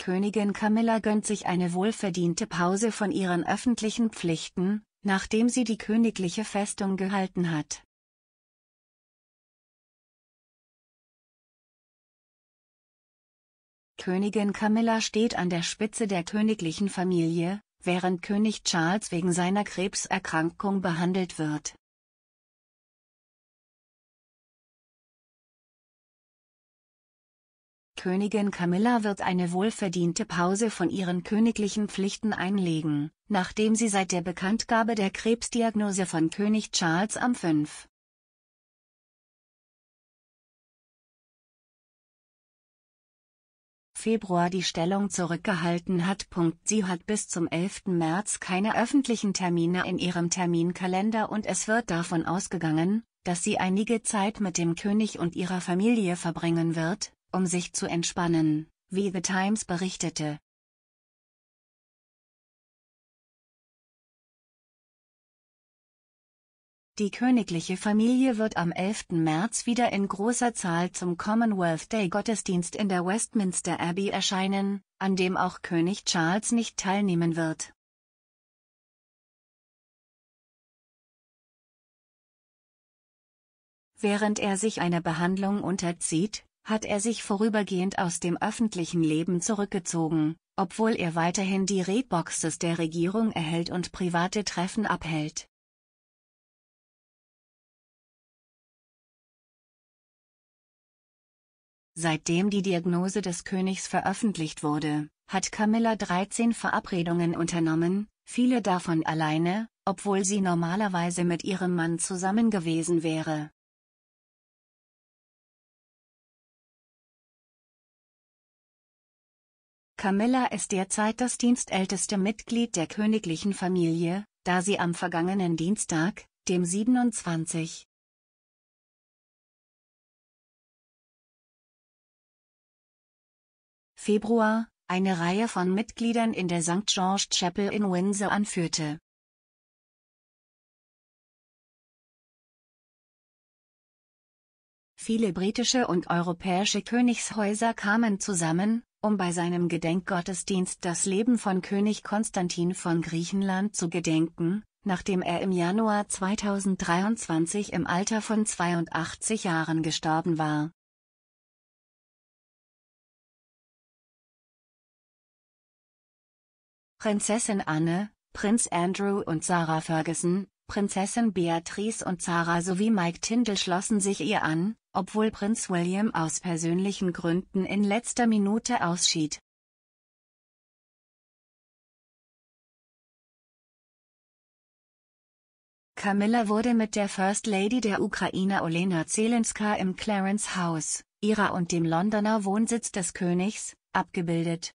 Königin Camilla gönnt sich eine wohlverdiente Pause von ihren öffentlichen Pflichten, nachdem sie die königliche Festung gehalten hat. Königin Camilla steht an der Spitze der königlichen Familie, während König Charles wegen seiner Krebserkrankung behandelt wird. Königin Camilla wird eine wohlverdiente Pause von ihren königlichen Pflichten einlegen, nachdem sie seit der Bekanntgabe der Krebsdiagnose von König Charles am 5. Februar die Stellung zurückgehalten hat. Sie hat bis zum 11. März keine öffentlichen Termine in ihrem Terminkalender und es wird davon ausgegangen, dass sie einige Zeit mit dem König und ihrer Familie verbringen wird, um sich zu entspannen, wie The Times berichtete. Die königliche Familie wird am 11. März wieder in großer Zahl zum Commonwealth Day Gottesdienst in der Westminster Abbey erscheinen, an dem auch König Charles nicht teilnehmen wird. Während er sich einer Behandlung unterzieht, hat er sich vorübergehend aus dem öffentlichen Leben zurückgezogen, obwohl er weiterhin die Redboxes der Regierung erhält und private Treffen abhält. Seitdem die Diagnose des Königs veröffentlicht wurde, hat Camilla 13 Verabredungen unternommen, viele davon alleine, obwohl sie normalerweise mit ihrem Mann zusammen gewesen wäre. Camilla ist derzeit das dienstälteste Mitglied der königlichen Familie, da sie am vergangenen Dienstag, dem 27. Februar, eine Reihe von Mitgliedern in der St. George Chapel in Windsor anführte. Viele britische und europäische Königshäuser kamen zusammen, um bei seinem Gedenkgottesdienst das Leben von König Konstantin von Griechenland zu gedenken, nachdem er im Januar 2023 im Alter von 82 Jahren gestorben war. Prinzessin Anne, Prinz Andrew und Sarah Ferguson, Prinzessin Beatrice und Sarah sowie Mike Tindall schlossen sich ihr an, obwohl Prinz William aus persönlichen Gründen in letzter Minute ausschied. Camilla wurde mit der First Lady der Ukraine Olena Zelenska im Clarence House, ihrer und dem Londoner Wohnsitz des Königs, abgebildet.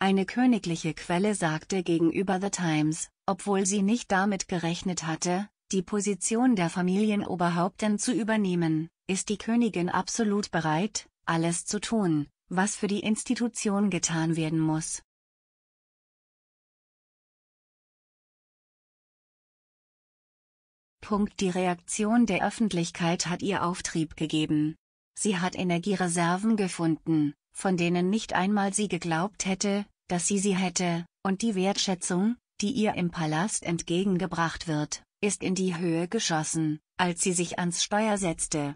Eine königliche Quelle sagte gegenüber The Times, obwohl sie nicht damit gerechnet hatte, die Position der Familienoberhauptin zu übernehmen, ist die Königin absolut bereit, alles zu tun, was für die Institution getan werden muss. Punkt Die Reaktion der Öffentlichkeit hat ihr Auftrieb gegeben. Sie hat Energiereserven gefunden, von denen nicht einmal sie geglaubt hätte, dass sie sie hätte, und die Wertschätzung, die ihr im Palast entgegengebracht wird, ist in die Höhe geschossen, als sie sich ans Steuer setzte.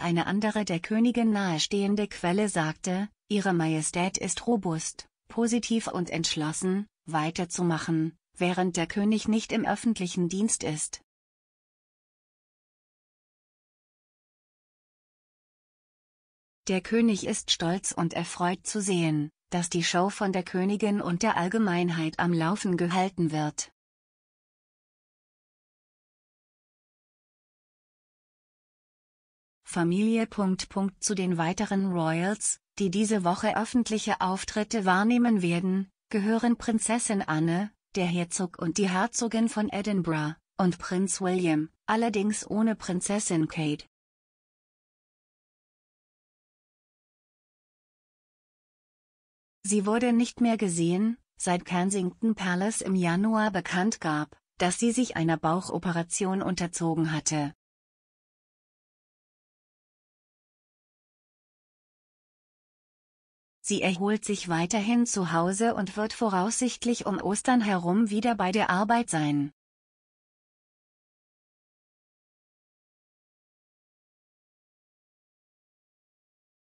Eine andere der Königin nahestehende Quelle sagte, Ihre Majestät ist robust, positiv und entschlossen, weiterzumachen, während der König nicht im öffentlichen Dienst ist. Der König ist stolz und erfreut zu sehen, dass die Show von der Königin und der Allgemeinheit am Laufen gehalten wird. Familie. Zu den weiteren Royals, die diese Woche öffentliche Auftritte wahrnehmen werden, gehören Prinzessin Anne, der Herzog und die Herzogin von Edinburgh, und Prinz William, allerdings ohne Prinzessin Kate. Sie wurde nicht mehr gesehen, seit Kensington Palace im Januar bekannt gab, dass sie sich einer Bauchoperation unterzogen hatte. Sie erholt sich weiterhin zu Hause und wird voraussichtlich um Ostern herum wieder bei der Arbeit sein.